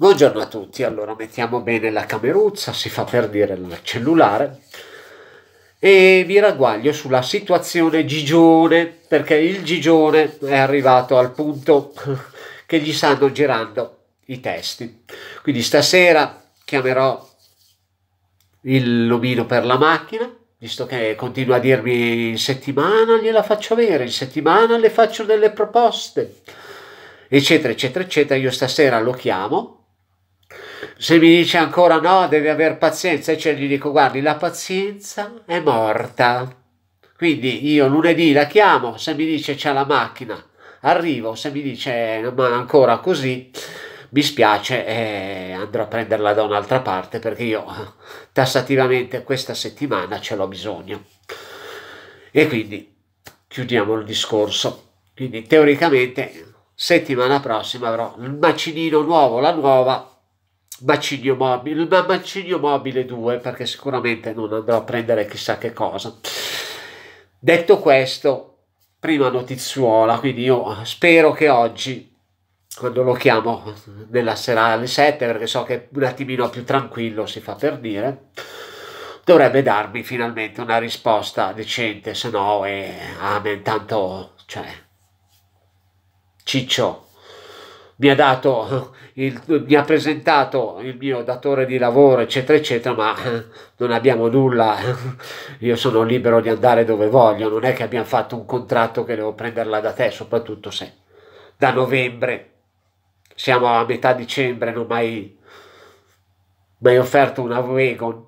Buongiorno a tutti, allora mettiamo bene la cameruzza, si fa per dire il cellulare e vi ragguaglio sulla situazione Gigione perché il Gigione è arrivato al punto che gli stanno girando i testi. Quindi stasera chiamerò il lomino per la macchina, visto che continua a dirmi in settimana gliela faccio avere, in settimana le faccio delle proposte, eccetera, eccetera, eccetera. Io stasera lo chiamo se mi dice ancora no, devi avere pazienza, e cioè gli dico guardi, la pazienza è morta. Quindi io lunedì la chiamo, se mi dice c'è la macchina, arrivo, se mi dice eh, ma ancora così, mi spiace, eh, andrò a prenderla da un'altra parte perché io tassativamente questa settimana ce l'ho bisogno. E quindi chiudiamo il discorso. Quindi teoricamente settimana prossima avrò il macinino nuovo, la nuova bacino mobile, ma bacino mobile 2 perché sicuramente non andrò a prendere chissà che cosa. Detto questo, prima notizuola, quindi io spero che oggi quando lo chiamo nella sera alle 7 perché so che un attimino più tranquillo si fa per dire dovrebbe darmi finalmente una risposta decente se no e amen ah, tanto cioè ciccio mi ha dato il, mi ha presentato il mio datore di lavoro, eccetera, eccetera, ma eh, non abbiamo nulla, io sono libero di andare dove voglio, non è che abbiamo fatto un contratto che devo prenderla da te, soprattutto se da novembre, siamo a metà dicembre, non ho mai, mai offerto una wagon,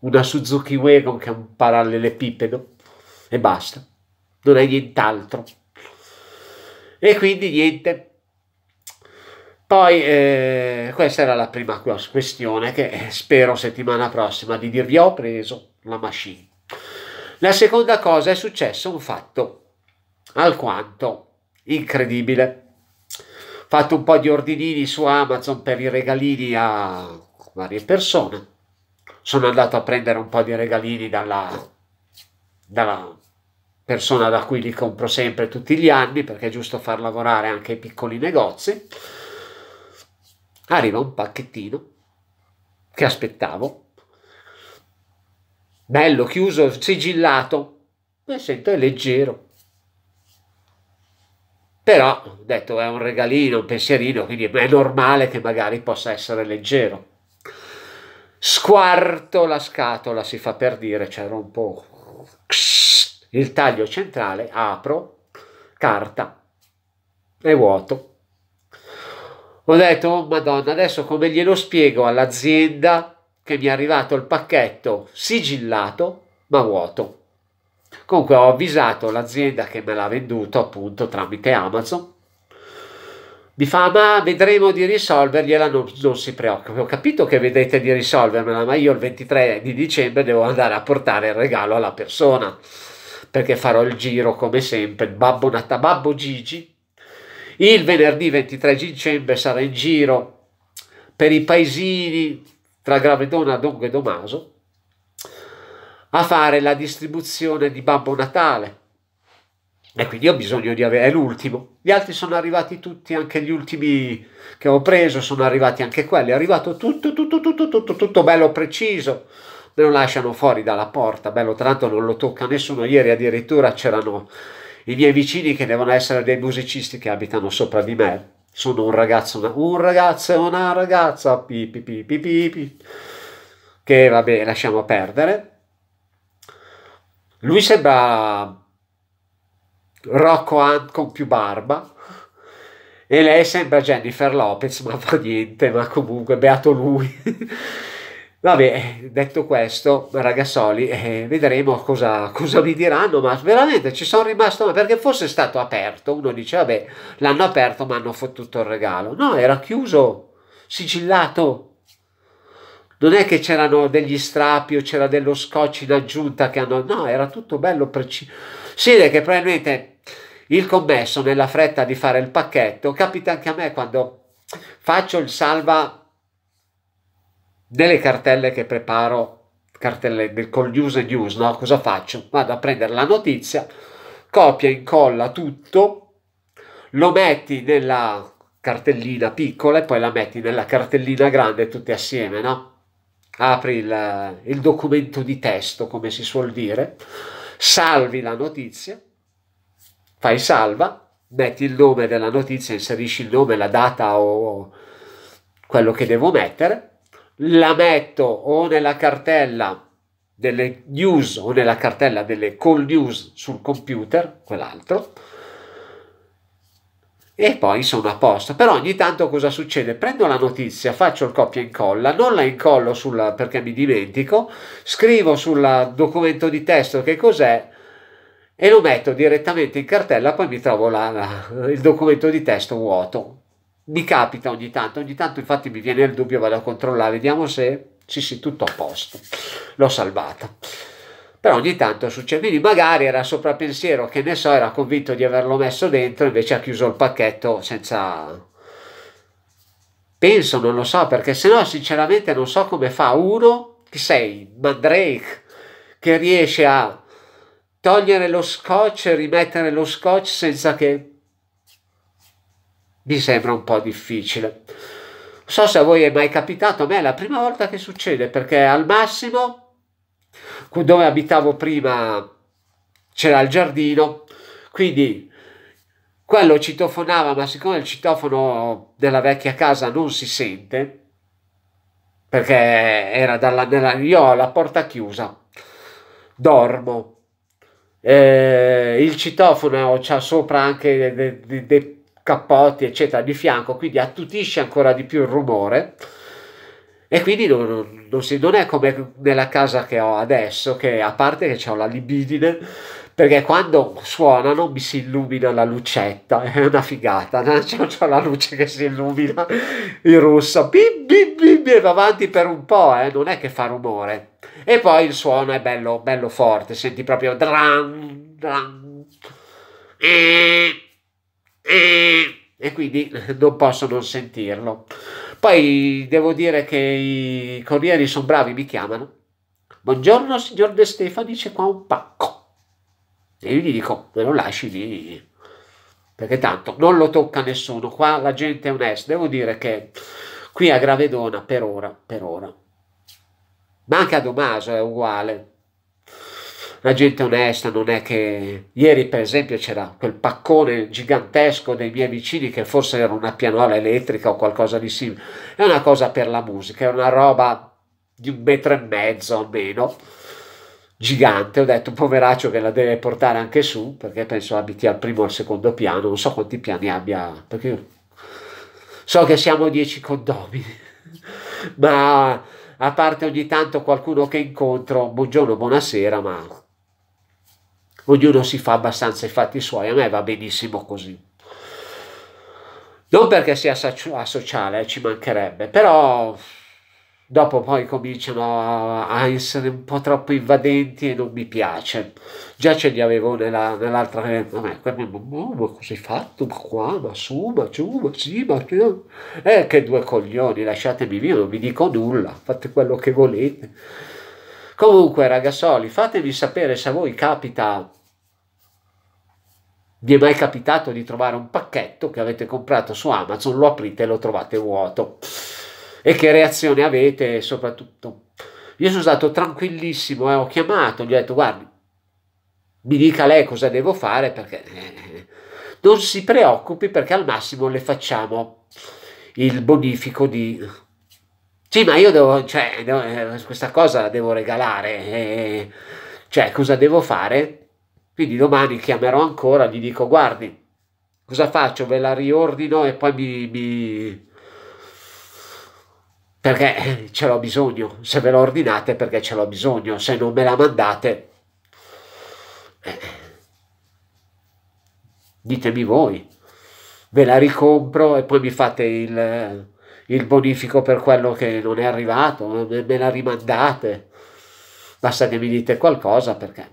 una Suzuki wagon che è un parallelepipedo e basta, non è nient'altro. E quindi niente poi eh, questa era la prima questione che eh, spero settimana prossima di dirvi ho preso la machine. La seconda cosa è successo un fatto alquanto incredibile. Fatto un po' di ordinini su Amazon per i regalini a varie persone. Sono andato a prendere un po' di regalini dalla, dalla persona da cui li compro sempre tutti gli anni perché è giusto far lavorare anche i piccoli negozi arriva un pacchettino che aspettavo, bello, chiuso, sigillato, e sento è leggero. Però, ho detto, è un regalino, un pensierino, quindi è normale che magari possa essere leggero. Squarto la scatola, si fa per dire, c'era un po' il taglio centrale, apro, carta, è vuoto ho detto, oh madonna, adesso come glielo spiego all'azienda che mi è arrivato il pacchetto sigillato ma vuoto. Comunque ho avvisato l'azienda che me l'ha venduto appunto tramite Amazon. Mi fa, ma vedremo di risolvergliela, non, non si preoccupi. Ho capito che vedete di risolvermela, ma io il 23 di dicembre devo andare a portare il regalo alla persona perché farò il giro come sempre. Babbo, Nata, Babbo Gigi il venerdì 23 dicembre sarà in giro per i paesini tra Gravedona, Dongo e Domaso a fare la distribuzione di Babbo Natale e quindi ho bisogno di avere, è l'ultimo. Gli altri sono arrivati tutti, anche gli ultimi che ho preso sono arrivati anche quelli, è arrivato tutto, tutto, tutto, tutto, tutto bello preciso. Me lo lasciano fuori dalla porta, bello, tra l'altro non lo tocca nessuno. Ieri addirittura c'erano i miei vicini che devono essere dei musicisti che abitano sopra di me. Sono un ragazzo, una, un ragazzo e una ragazza, pi, pi, pi, pi, pi, pi, che vabbè lasciamo perdere. Lui sembra Rocco Hunt con più barba e lei sembra Jennifer Lopez, ma fa niente, ma comunque beato lui. Vabbè, eh, detto questo, ragazzoli, eh, vedremo cosa, cosa, mi diranno, ma veramente ci sono rimasto, perché fosse stato aperto, uno dice, vabbè, l'hanno aperto, ma hanno fottuto il regalo. No, era chiuso, sigillato. Non è che c'erano degli strappi o c'era dello scotch in aggiunta che hanno... No, era tutto bello preciso. Sì, che probabilmente il commesso, nella fretta di fare il pacchetto, capita anche a me quando faccio il salva delle cartelle che preparo, cartelle del col use and use, no? Cosa faccio? Vado a prendere la notizia, copia e incolla tutto, lo metti nella cartellina piccola e poi la metti nella cartellina grande tutte assieme, no? Apri il, il documento di testo, come si suol dire, salvi la notizia, fai salva, metti il nome della notizia, inserisci il nome, la data o quello che devo mettere la metto o nella cartella delle news o nella cartella delle call news sul computer, quell'altro, e poi sono a posto. Però ogni tanto cosa succede? Prendo la notizia, faccio il copia e incolla, non la incollo sulla, perché mi dimentico, scrivo sul documento di testo che cos'è e lo metto direttamente in cartella, poi mi trovo la, la, il documento di testo vuoto mi capita ogni tanto, ogni tanto infatti mi viene il dubbio, vado a controllare, vediamo se sì sì tutto a posto, l'ho salvata. Però ogni tanto succede, quindi magari era sopra pensiero, che ne so, era convinto di averlo messo dentro, invece ha chiuso il pacchetto senza... Penso, non lo so, perché se no sinceramente non so come fa uno, che sei, Mandrake, che riesce a togliere lo scotch e rimettere lo scotch senza che mi sembra un po' difficile. So se a voi è mai capitato, a me è la prima volta che succede perché al massimo dove abitavo prima c'era il giardino, quindi quello citofonava, ma siccome il citofono della vecchia casa non si sente, perché era dalla, nella, io ho la porta chiusa, dormo, eh, il citofono c'ha sopra anche dei de, de, cappotti eccetera di fianco quindi attutisce ancora di più il rumore e quindi non, non, non, si, non, è come nella casa che ho adesso, che a parte che ho la libidine, perché quando suonano mi si illumina la lucetta, è una figata, c'è la luce che si illumina in rossa, bim, bim, bim, e va avanti per un po', eh, non è che fa rumore. E poi il suono è bello, bello forte, senti proprio dran, dran. E... Eh e, e quindi eh, non posso non sentirlo. Poi devo dire che i corrieri sono bravi, mi chiamano. Buongiorno signor De Stefani, c'è qua un pacco. E io gli dico, me lo lasci lì, perché tanto non lo tocca nessuno, qua la gente è onesta. Devo dire che qui a Gravedona, per ora, per ora, ma anche a Domaso è uguale, la gente onesta non è che... Ieri per esempio c'era quel paccone gigantesco dei miei vicini che forse era una pianola elettrica o qualcosa di simile. È una cosa per la musica, è una roba di un metro e mezzo almeno, gigante. Ho detto, poveraccio che la deve portare anche su, perché penso abiti al primo o al secondo piano, non so quanti piani abbia, perché so che siamo dieci condomini, ma a parte ogni tanto qualcuno che incontro, buongiorno, buonasera, ma ognuno si fa abbastanza i fatti suoi, a me va benissimo così. Non perché sia asociale, eh, ci mancherebbe, però dopo poi cominciano a essere un po' troppo invadenti e non mi piace. Già ce li avevo nella, nell'altra... Vabbè, ecco, ma, ma cos'hai fatto? Ma qua, ma su, ma giù, ma sì, ma... Eh, che due coglioni, lasciatemi via, non vi dico nulla, fate quello che volete. Comunque, ragazzoli, fatevi sapere se a voi capita. Vi è mai capitato di trovare un pacchetto che avete comprato su Amazon, lo aprite e lo trovate vuoto? E che reazione avete soprattutto? Io sono stato tranquillissimo e eh, ho chiamato, gli ho detto guardi, mi dica lei cosa devo fare perché eh, non si preoccupi perché al massimo le facciamo il bonifico di sì, ma io devo, cioè, devo, eh, questa cosa la devo regalare, eh, cioè, cosa devo fare? Quindi domani chiamerò ancora, gli dico, guardi, cosa faccio? Ve la riordino e poi mi... mi... Perché eh, ce l'ho bisogno, se ve la ordinate perché ce l'ho bisogno, se non me la mandate... Eh, ditemi voi, ve la ricompro e poi mi fate il, il bonifico per quello che non è arrivato, me la rimandate, basta che mi dite qualcosa perché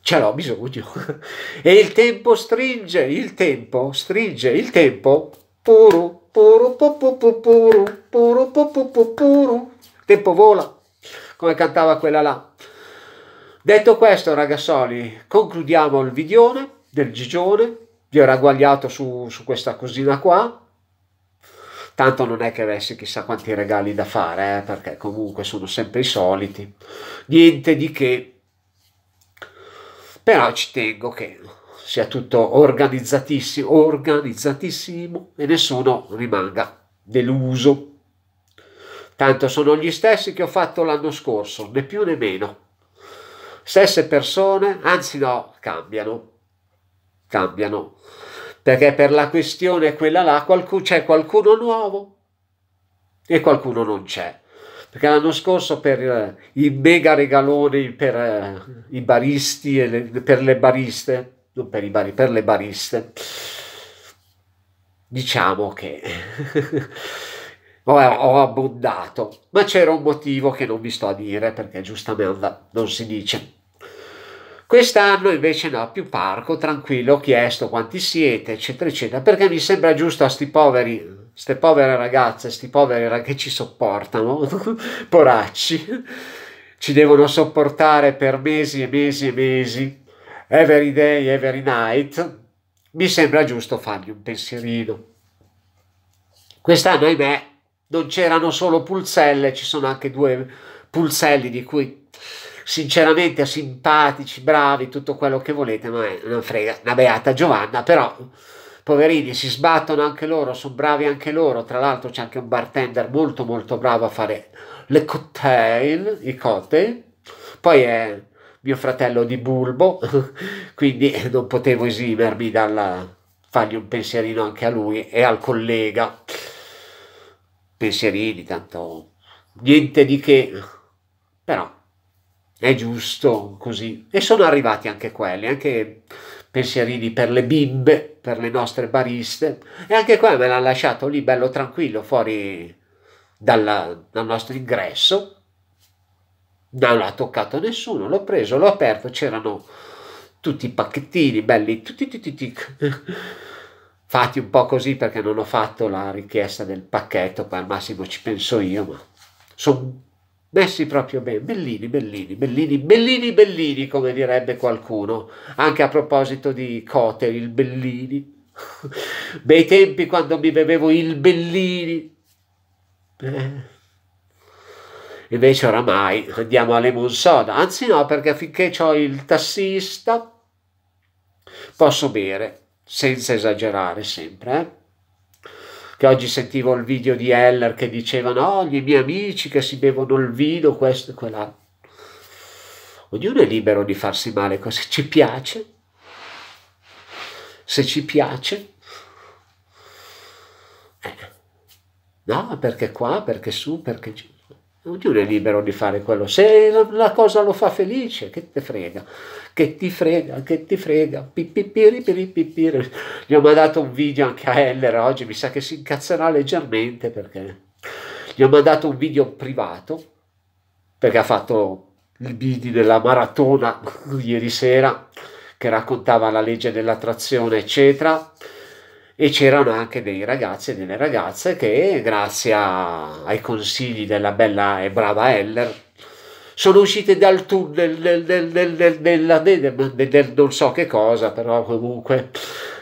ce l'ho bisogno. e il tempo stringe, il tempo stringe, il tempo puro, puro, puro, puro, puro, puro, puro, tempo vola, come cantava quella là. Detto questo ragazzoli, concludiamo il video del Gigione, vi ho ragguagliato su, su questa cosina qua tanto non è che avessi chissà quanti regali da fare eh, perché comunque sono sempre i soliti niente di che però ci tengo che sia tutto organizzatissimo organizzatissimo e nessuno rimanga deluso tanto sono gli stessi che ho fatto l'anno scorso né più né meno stesse persone anzi no cambiano cambiano. Perché per la questione quella là qualcuno, c'è qualcuno nuovo e qualcuno non c'è. Perché l'anno scorso per eh, i mega regaloni per eh, i baristi e le, per le bariste, non per i bari, per le bariste, diciamo che ho, abbondato, ma c'era un motivo che non vi sto a dire perché giustamente non si dice. Quest'anno invece no, più parco, tranquillo, ho chiesto quanti siete, eccetera, eccetera, perché mi sembra giusto a sti poveri ste povere ragazze, sti poveri rag- che ci sopportano, poracci, ci devono sopportare per mesi e mesi e mesi, every day, every night, mi sembra giusto fargli un pensierino. Quest'anno, ahimè, non c'erano solo pulzelle, ci sono anche due pulzelli di cui sinceramente simpatici, bravi, tutto quello che volete, ma è eh, una frega, una beata Giovanna, però poverini si sbattono anche loro, sono bravi anche loro, tra l'altro c'è anche un bartender molto molto bravo a fare le cocktail, i cocktail, poi è mio fratello di Bulbo, quindi non potevo esimermi dal fargli un pensierino anche a lui e al collega. Pensierini, tanto niente di che, però è giusto così. E sono arrivati anche quelli, anche pensierini per le bimbe, per le nostre bariste. E anche qua me l'ha lasciato lì bello tranquillo fuori dalla, dal nostro ingresso. Non l'ha toccato nessuno, l'ho preso, l'ho aperto, c'erano tutti i pacchettini belli, tutti, tutti, tutti. fatti un po' così perché non ho fatto la richiesta del pacchetto, poi al massimo ci penso io, ma sono messi proprio bene, bellini, bellini, bellini, bellini, bellini, come direbbe qualcuno, anche a proposito di Cotter, il Bellini, bei tempi quando mi bevevo il Bellini, eh. invece oramai andiamo a lemon soda. anzi no, perché finché ho il tassista posso bere, senza esagerare sempre, eh? che oggi sentivo il video di Heller che diceva no, i miei amici che si bevono il vino, questo e quell'altro. Ognuno è libero di farsi male così ci piace. Se ci piace. Eh. No, perché qua, perché su, perché giù. Ognuno è libero di fare quello. Se la cosa lo fa felice, che te frega, che ti frega, che ti frega. Pipipiri, pipipiri. Gli ho mandato un video anche a Heller oggi, mi sa che si incazzerà leggermente perché gli ho mandato un video privato perché ha fatto il video della maratona ieri sera che raccontava la legge dell'attrazione, eccetera e c'erano anche dei ragazzi e delle ragazze che, grazie a, ai consigli della bella e brava Heller, sono uscite dal tunnel del, del, del, del, non so che cosa, però comunque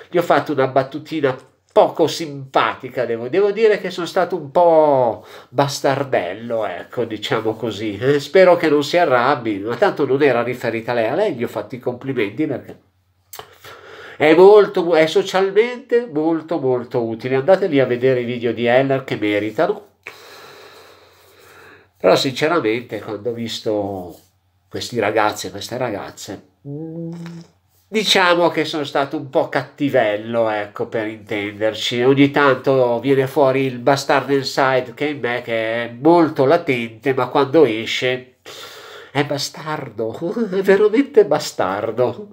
gli ho fatto una battutina poco simpatica, devo, devo dire che sono stato un po' bastardello, ecco, diciamo così. Eh, spero che non si arrabbi, ma tanto non era riferita a lei, a lei gli ho fatto i complimenti perché è, molto, è socialmente molto molto utile. Andate lì a vedere i video di Heller che meritano. Però sinceramente quando ho visto questi ragazzi e queste ragazze, mm, diciamo che sono stato un po' cattivello, ecco, per intenderci. Ogni tanto viene fuori il bastardo inside che in me, che è molto latente, ma quando esce è bastardo, è veramente bastardo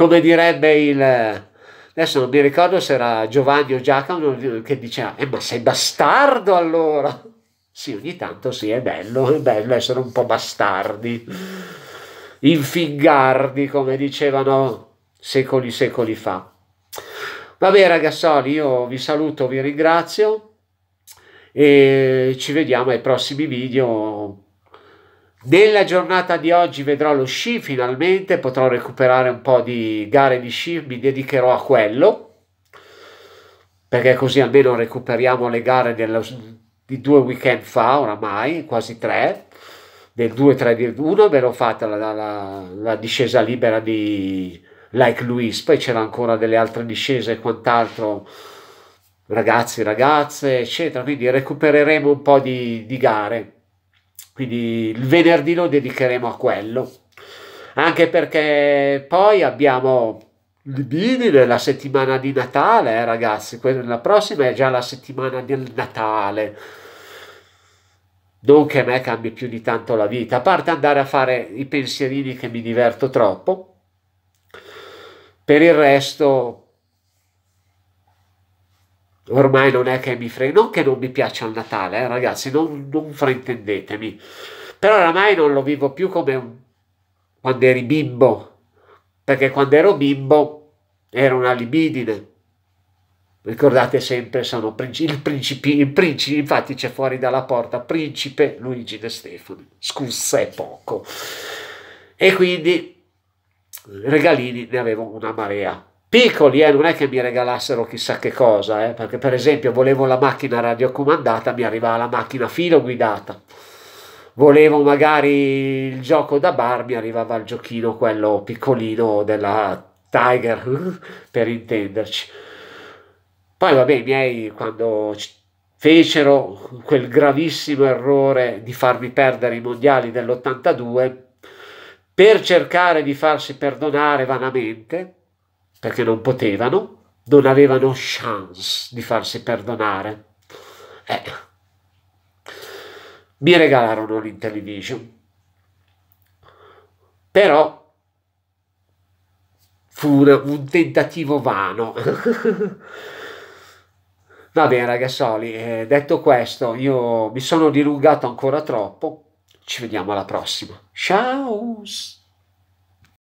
come direbbe il adesso non mi ricordo se era Giovanni o Giacomo che diceva eh, ma sei bastardo allora sì ogni tanto sì è bello è bello essere un po' bastardi infingardi come dicevano secoli secoli fa va bene ragazzoli io vi saluto vi ringrazio e ci vediamo ai prossimi video nella giornata di oggi vedrò lo sci finalmente, potrò recuperare un po' di gare di sci, mi dedicherò a quello, perché così almeno recuperiamo le gare dello, di due weekend fa, oramai, quasi tre, del 2, 3, del 1, ve l'ho fatta la, la, la, discesa libera di Like Luis, poi c'era ancora delle altre discese e quant'altro, ragazzi, ragazze, eccetera, quindi recupereremo un po' di, di gare quindi il venerdì lo dedicheremo a quello. Anche perché poi abbiamo Libidine, la settimana di Natale, eh, ragazzi. La prossima è già la settimana del Natale. Non che a me cambi più di tanto la vita, a parte andare a fare i pensierini che mi diverto troppo. Per il resto, ormai non è che mi frega, non che non mi piaccia il Natale, eh, ragazzi, non, non, fraintendetemi, però oramai non lo vivo più come un... quando eri bimbo, perché quando ero bimbo era una libidine. Ricordate sempre, sono princi- il principe, il principe, infatti c'è fuori dalla porta principe Luigi De Stefano, scusse poco. E quindi regalini ne avevo una marea piccoli, eh, non è che mi regalassero chissà che cosa, eh, perché per esempio volevo la macchina radiocomandata, mi arrivava la macchina filo guidata, volevo magari il gioco da bar, mi arrivava il giochino quello piccolino della Tiger, per intenderci. Poi vabbè, i miei quando fecero quel gravissimo errore di farmi perdere i mondiali dell'82, per cercare di farsi perdonare vanamente, perché non potevano, non avevano chance di farsi perdonare. Eh. Mi regalarono l'Intellivision. Però fu una, un tentativo vano. Va bene ragazzoli, eh, detto questo, io mi sono dilungato ancora troppo. Ci vediamo alla prossima. Ciao!